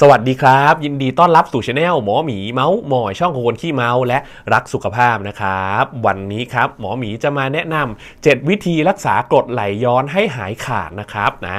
สวัสดีครับ ยินดีต้อนรับสู่ช anel หมอหมีเมาส์มอยช่องของคนขี้เมาและรักสุขภาพนะครับ วันนี้ครับหมอหมีจะมาแนะนำ 7 วิธีรักษากรดไหลย้อนให้หายขาดนะครับนะ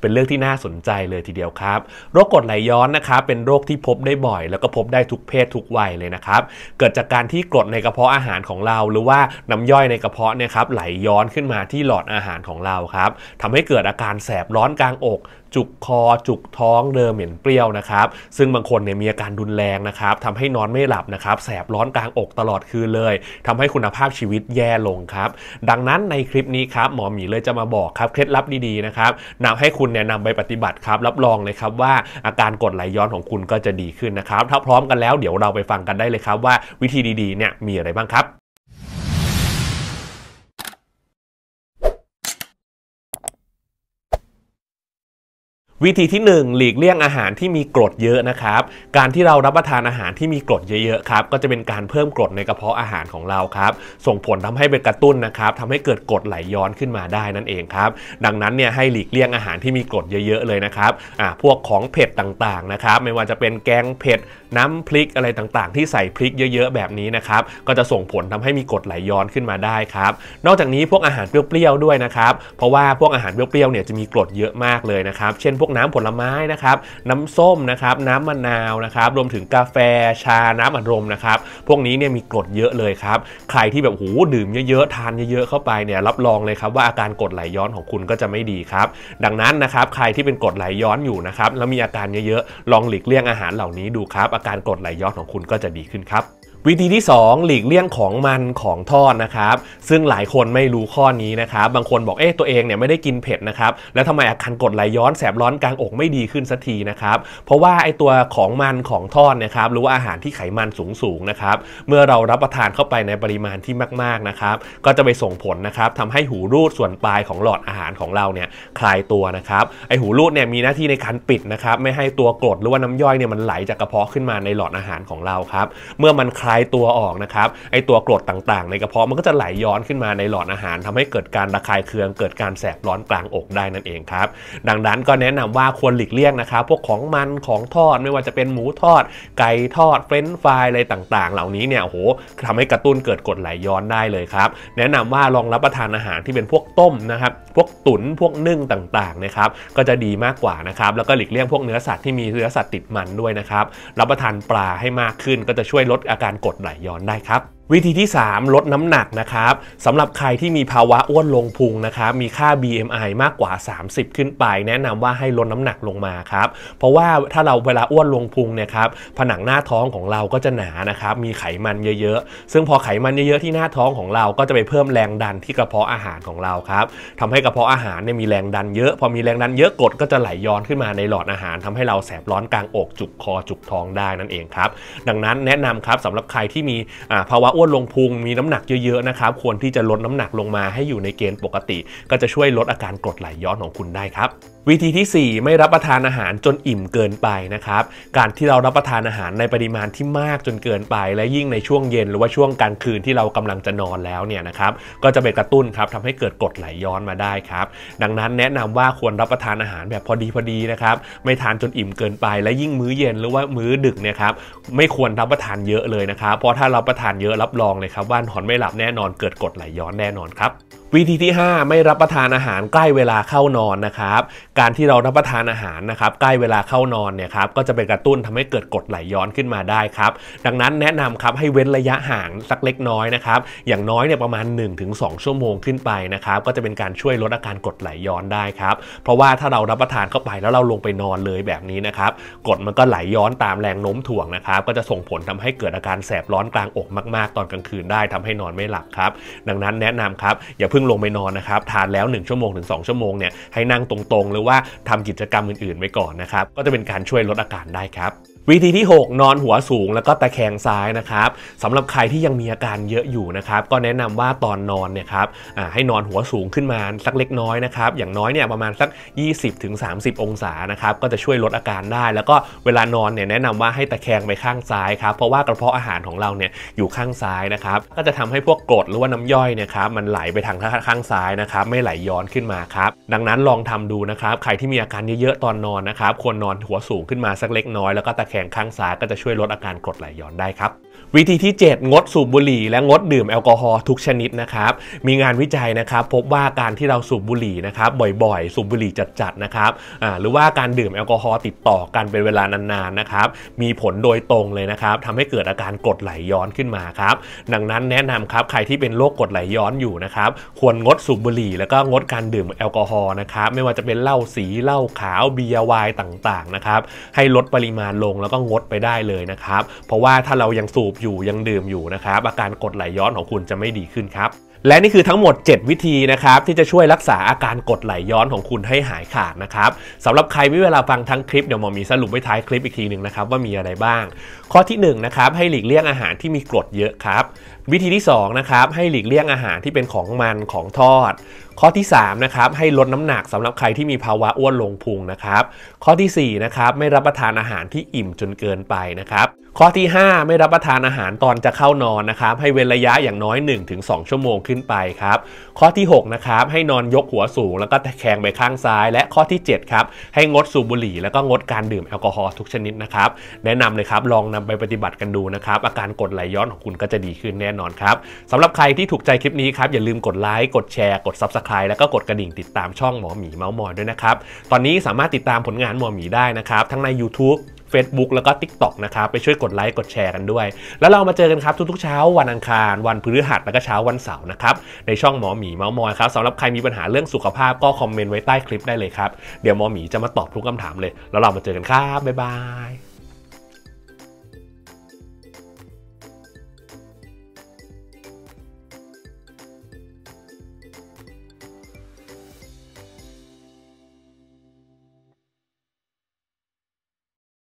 เป็นเรื่องที่น่าสนใจเลยทีเดียวครับ โรคกรดไหลย้อนนะครับเป็นโรคที่พบได้บ่อย แล้วก็พบได้ทุกเพศทุกวัยเลยนะครับ เกิดจากการที่กรดในกระเพาะอาหารของเรา หรือว่าน้าย่อยในกระเพาะเนี่ยครับไหลย้อนขึ้นมาที่หลอดอาหารของเราครับทำให้เกิดอาการแสบร้อนกลางอกจุกคอจุกท้องเดิมเหม็นเปรี้ยวนะครับ ซึ่งบางคนเนี่ยมีอาการรุนแรงนะครับทำให้นอนไม่หลับนะครับ แสบร้อนกลางอกตลอดคืนเลย ทำให้คุณภาพชีวิตแย่ลงครับ ดังนั้นในคลิปนี้ครับหมอหมีเลยจะมาบอกครับ เคล็ดลับดีๆนะครับนำให้คุณเนี่ยนำไปปฏิบัติครับรับรองเลยครับว่าอาการกดไหลย้อนของคุณก็จะดีขึ้นนะครับ ถ้าพร้อมกันแล้วเดี๋ยวเราไปฟังกันได้เลยครับว่าวิธีดีๆเนี่ยมีอะไรบ้างครับวิธีที่ 1 หลีกเลี่ยงอาหารที่มีกรดเยอะนะครับ การที่เรารับประทานอาหารที่มีกรดเยอะๆครับก็จะเป็นการเพิ่มกรดในกระเพาะอาหารของเราครับ ส่งผลทำให้เป็นกระตุ้นนะครับทำให้เกิดกรดไหลย้อนขึ้นมาได้นั่นเองครับดังนั้นเนี่ยให้หลีกเลี่ยงอาหารที่มีกรดเยอะๆเลยนะครับอ่าพวกของเผ็ดต่างๆนะครับไม่ว่าจะเป็นแกงเผ็ดน้ำพริกอะไรต่างๆ ที่ใส่พริกเยอะๆแบบนี้นะครับ ก็จะส่งผลทำให้มีกรดไหลย้อนขึ้นมาได้ครับ นอกจากนี้พวกอาหารเปรี้ยวๆด้วยนะครับเพราะว่าพวกอาหารเปรี้ยวๆเนี่ยจะมีกรดเยอะมากเลยนะครับเช่นพวกน้ำผลไม้นะครับน้ำส้มนะครับน้ำมะนาวนะครับรวมถึงกาแฟ ชาน้ำอัดลมนะครับพวกนี้เนี่ยมีกรดเยอะเลยครับ ใครที่แบบหูดื่มเยอะๆทานเยอะๆเข้าไปเนี่ยรับรองเลยครับว่าอาการกรดไหลย้อนของคุณก็จะไม่ดีครับดังนั้นนะครับใครที่เป็นกรดไหลย้อนอยู่นะครับแล้วมีอาการเยอะๆลองหลีกเลี่ยงอาหารเหล่านี้ดูครับการกรดไหลย้อนของคุณก็จะดีขึ้นครับวิธีที่ 2 หลีกเลี่ยงของมันของทอดนะครับซึ่งหลายคนไม่รู้ข้อนี้นะครับบางคนบอกเอ๊ะ ตัวเองเนี่ยไม่ได้กินเผ็ดนะครับแล้วทำไมอาการกดไหลย้อนแสบร้อนกลางอกไม่ดีขึ้นสักทีนะครับ เพราะว่าไอตัวของมันของทอดนะครับหรือว่าอาหารที่ไขมันสูงสูงนะครับเมื่อเรารับประทานเข้าไปในปริมาณที่มากๆนะครับ ก็จะไปส่งผลนะครับทำให้หูรูดส่วนปลายของหลอดอาหารของเราเนี่ยคลายตัวนะครับ ไอหูรูดเนี่ยมีหน้าที่ในการปิดนะครับไม่ให้ตัวกรดหรือว่าน้ำย่อยเนี่ยมันไหลจากกระเพาะขึ้นมาในหลอดอาหารของเราครับเมื่อมันคลายตัวออกนะครับ ไอตัวกรดต่างๆ ในกระเพาะมันก็จะไหลยย้อนขึ้นมาในหลอดอาหารทำให้เกิดการระคายเคือง เกิดการแสบร้อนกลางอกได้นั่นเองครับ ดังนั้นก็แนะนำว่าควรหลีกเลี่ยงนะครับพวกของมันของทอดไม่ว่าจะเป็นหมูทอด ไก่ทอด เฟรนช์ฟรายอะไรต่างๆ เหล่านี้เนี่ยโหทำให้กระตุ้นเกิดกรดไหลยย้อนได้เลยครับ แนะนำว่าลองรับประทานอาหารที่เป็นพวกต้มนะครับ พวกตุ๋นพวกนึ่งต่างๆนะครับก็จะดีมากกว่านะครับแล้วก็หลีกเลี่ยงพวกเนื้อสัตว์ที่มีเนื้อสัตว์ติดมันด้วยนะครับรับประทานปลาให้มากขึ้นก็จะช่วยลดอาการกดไหลย้อนได้ครับวิธีที่ 3 ลดน้ำหนักนะครับสำหรับใครที่มีภาวะอ้วนลงพุงนะครับ มีค่า BMI มากกว่า 30 ขึ้นไป แนะนำว่าให้ลดน้ำหนักลงมาครับ เพราะว่าถ้าเราเวลาอ้วนลงพุงเนี่ยครับผนังหน้าท้องของเราก็จะหนานะครับมีไขมันเยอะๆซึ่งพอไขมันเยอะๆที่หน้าท้องของเราก็จะไปเพิ่มแรงดันที่กระเพาะอาหารของเราครับทำให้กระเพาะอาหารเนี่ยมีแรงดันเยอะพอมีแรงดันเยอะกดก็จะไหลย้อนขึ้นมาในหลอดอาหาร ทำให้เราแสบร้อนกลางอกจุกคอจุกท้องได้นั่นเองครับดังนั้นแนะนำครับสำหรับใครที่มีภาวะอ้วนลงพุงมีน้ำหนักเยอะๆ นะครับ ควรที่จะลดน้ำหนักลงมาให้อยู่ในเกณฑ์ปกติ ก็จะช่วยลดอาการกรดไหลย้อนของคุณได้ครับวิธีที่ 4 ไม่รับประทานอาหารจนอิ่มเกินไปนะครับ การที่เรารับประทานอาหารในปริมาณที่มากจนเกินไปและยิ่งในช่วงเย็น หรือว่าช่วงกลางคืนที่เรากำลังจะนอนแล้วเนี่ยนะครับก็จะไปกระตุ้นครับทำให้เกิดกรดไหลย้อนมาได้ครับ ดังนั้นแนะนำว่าควรรับประทานอาหารแบบพอดีพอดีนะครับ ไม่ทานจนอิ่มเกินไป และยิ่งมื้อเย็นหรือว่ามื้อดึกเนี่ยครับไม่ควรรับประทานเยอะเลยนะครับ เพราะถ้าเราประทานเยอะรับรองเลยครับว่านอนไม่หลับแน่นอนเกิดกดไหลย้อนแน่นอนครับวิธีที่ 5 ไม่รับประทานอาหารใกล้เวลาเข้านอนนะครับ การที่เรารับประทานอาหารนะครับใกล้เวลาเข้านอนเนี่ยครับก็จะไปกระตุ้นทำให้เกิดกรดไหลย้อนขึ้นมาได้ครับ ดังนั้นแนะนำครับให้เว้นระยะห่างสักเล็กน้อยนะครับอย่างน้อยเนี่ยประมาณ 1-2 ชั่วโมงขึ้นไปนะครับก็จะเป็นการช่วยลดอาการกรดไหลย้อนได้ครับเพราะว่าถ้าเรารับประทานเข้าไปแล้วเราลงไปนอนเลยแบบนี้นะครับกรดมันก็ไหลย้อนตามแรงโน้มถ่วงนะครับ ก็จะส่งผลทำให้เกิดอาการแสบร้อนกลางอกมากๆ ตอนกลางคืนได้ทำให้นอนไม่หลับครับดังนั้นแนะนำครับอย่าเพิ่งงลงไปนอนนะครับ ทานแล้ว 1 ชั่วโมงถึง 2 ชั่วโมงเนี่ยให้นั่งตรงๆ หรือว่าทำกิจกรรมอื่นๆ ไว้ก่อนนะครับ ก็จะเป็นการช่วยลดอาการได้ครับวิธีที่ 6 นอนหัวสูงแล้วก็ตะแคงซ้ายนะครับสำหรับใครที่ยังมีอาการเยอะอยู่นะครับก็แนะนำว่าตอนนอนเนี่ยครับให้นอนหัวสูงขึ้นมาสักเล็กน้อยนะครับอย่างน้อยเนี่ยประมาณสัก20-30 องศานะครับก็จะช่วยลดอาการได้ แล้วก็เวลานอนเนี่ยแนะนำว่าให้ตะแคงไปข้างซ้ายครับเพราะว่ากระเพาะอาหารของเราเนี่ยอยู่ข้างซ้ายนะครับก็จะทำให้พวกกรดหรือว่าน้ำย่อยเนี่ยครับมันไหลไปทางข้างซ้ายนะครับไม่ไหลย้อนขึ้นมาครับดังนั้นลองทำดูนะครับใครที่มีอาการเยอะๆตอนนอนนะครับ ควรนอนหัวสูงขึ้นมาสักเล็กน้อยแล้วก็ตะแขงข้างซ้ายก็จะช่วยลดอาการกรดไหลย้อนได้ครับวิธีที่7งดสูบบุหรี่และงดดื่มแอลกอฮอล์ทุกชนิดนะครับ มีงานวิจัยนะครับพบว่าการที่เราสูบบุหรี่นะครับบ่อยๆ สูบบุหรี่จัดๆนะครับหรือว่าการดื่มแอลกอฮอล์ติดต่อกันเป็นเวลานานๆนะครับมีผลโดยตรงเลยนะครับทำให้เกิดอาการกรดไหลย้อนขึ้นมาครับดังนั้นแนะนำครับใครที่เป็นโรคกรดไหลย้อนอยู่นะครับ ควรงดสูบบุหรี่ แล้วก็งดการดื่มแอลกอฮอล์นะครับไม่ว่าจะเป็นเหล้าสีเหล้าขาวเบียร์ไวน์ต่างๆนะครับให้ลดปริมาณลงแล้วก็งดไปได้เลยนะครับ เพราะว่าถ้าเรายังสูบอยู่ ยังดื่มอยู่นะครับอาการกดไหลย้อนของคุณจะไม่ดีขึ้นครับ และนี่คือทั้งหมด 7 วิธีนะครับ ที่จะช่วยรักษาอาการกดไหลย้อนของคุณให้หายขาดนะครับสำหรับใครไม่เวลาฟังทั้งคลิป เดี๋ยวหมอมีสรุปไว้ท้ายคลิปอีกทีหนึ่งนะครับว่ามีอะไรบ้าง ข้อที่ 1 นะครับให้หลีกเลี่ยงอาหารที่มีกรดเยอะครับวิธีที่2นะครับให้หลีกเลี่ยงอาหารที่เป็นของมันของทอด ข้อที่3นะครับให้ลดน้ำหนักสำหรับใครที่มีภาวะอ้วนลงพุงนะครับข้อที่4นะครับไม่รับประทานอาหารที่อิ่มจนเกินไปนะครับข้อที่ 5 ไม่รับประทานอาหารตอนจะเข้านอนนะครับให้เว้นระยะอย่างน้อย 1-2 ชั่วโมงขึ้นไปครับข้อที่6นะครับให้นอนยกหัวสูงแล้วก็แคงไปข้างซ้าย และข้อที่7ครับให้งดสูบบุหรี่แล้วก็งดการดื่มแอลกอฮอล์ทุกชนิดนะครับ แนะนำเลยครับลองนำไปปฏิบัติกันดูนะครับอาการกดไหลย้อนของคุณก็จะดีขึ้นแน่น่นอนครับสำหรับใครที่ถูกใจคลิปนี้ครับอย่าลืมกดไลค์กดแชร์กด Subscribe แล้วก็กดกระดิ่งติดตามช่องหมอหมีเมาส์มอยด้วยนะครับตอนนี้สามารถติดตามผลงานหมอหมีได้นะครับทั้งใน YouTube Facebook แล้วก็ TikTok นะครับไปช่วยกดไลค์กดแชร์กันด้วย แล้วเรามาเจอกันครับทุกๆเช้า วันอังคาร วันพฤหัสแล้วก็เช้าวันเสาร์นะครับในช่องหมอหมีเมาส์มอยครับสำหรับใครมีปัญหาเรื่องสุขภาพก็คอมเมนต์ไว้ใต้คลิปได้เลยครับเดี๋ยวหมอหมีจะมาตอบทุกคำถามเลย แล้วเรามาเจอกันครับบ๊ายบาย